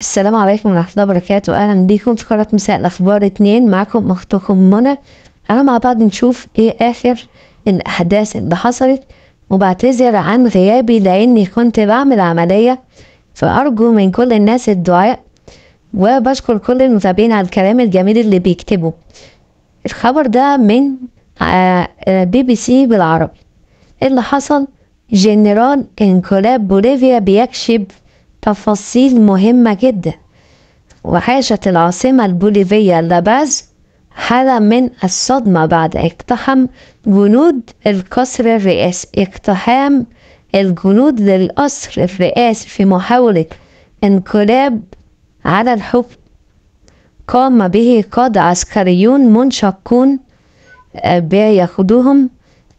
السلام عليكم ورحمة الله وبركاته أهلا بيكم في قناة مساء الأخبار اتنين معاكم أختكم منى أنا مع بعض نشوف إيه آخر الأحداث اللي حصلت وبعتذر عن غيابي لأني كنت بعمل عملية فأرجو من كل الناس الدعاء وبشكر كل المتابعين على الكلام الجميل اللي بيكتبوا الخبر ده من آه، آه، بي بي سي بالعربي اللي حصل جنرال انقلاب بوليفيا بيكشف تفاصيل مهمة جدا وعاشت العاصمة البوليفية لاباز حالة من الصدمة بعد اقتحم جنود القصر الرئاسي اقتحام الجنود للقصر الرئاسي في محاولة انقلاب على الحكم قام به قادة عسكريون منشقون آه، بيقودهم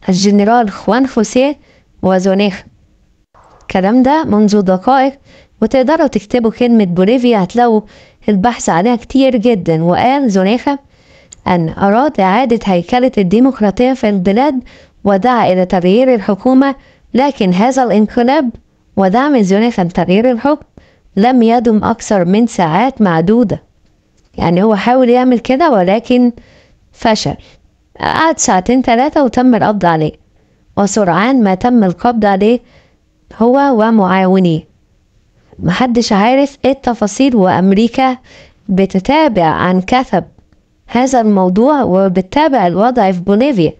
الجنرال خوان خوسيه وزونيخ الكلام ده منذ دقائق وتقدروا تكتبوا كلمة بوليفيا هتلاقوا البحث عليها كتير جدا وقال زنيخة أن أراد إعادة هيكلة الديمقراطية في البلاد ودعا إلى تغيير الحكومة لكن هذا الانقلاب ودعم زنيخة لتغيير الحكم لم يدم أكثر من ساعات معدودة يعني هو حاول يعمل كده ولكن فشل قعد ساعتين ثلاثة وتم القبض عليه وسرعان ما تم القبض عليه هو ومعاونيه محدش عارف ايه التفاصيل وامريكا بتتابع عن كثب هذا الموضوع وبتتابع الوضع في بوليفيا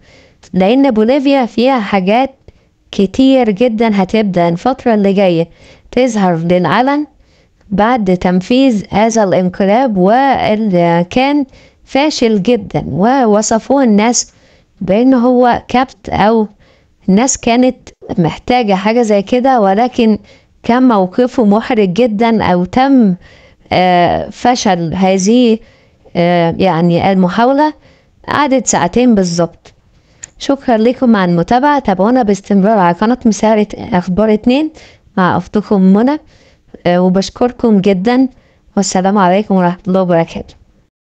لان بوليفيا فيها حاجات كتير جدا هتبدا الفتره اللي جايه تظهر للعلن بعد تنفيذ هذا الانقلاب واللي كان فاشل جدا ووصفوه الناس بان هو كبت او الناس كانت محتاجة حاجة زي كده ولكن كان موقفه محرج جدا أو تم آه، فشل هذه آه، يعني المحاولة قعدت ساعتين بالظبط شكرا لكم على المتابعة تابعونا باستمرار على قناة مسارة أخبار اتنين مع أختكم منى آه، وبشكركم جدا والسلام عليكم ورحمة الله وبركاته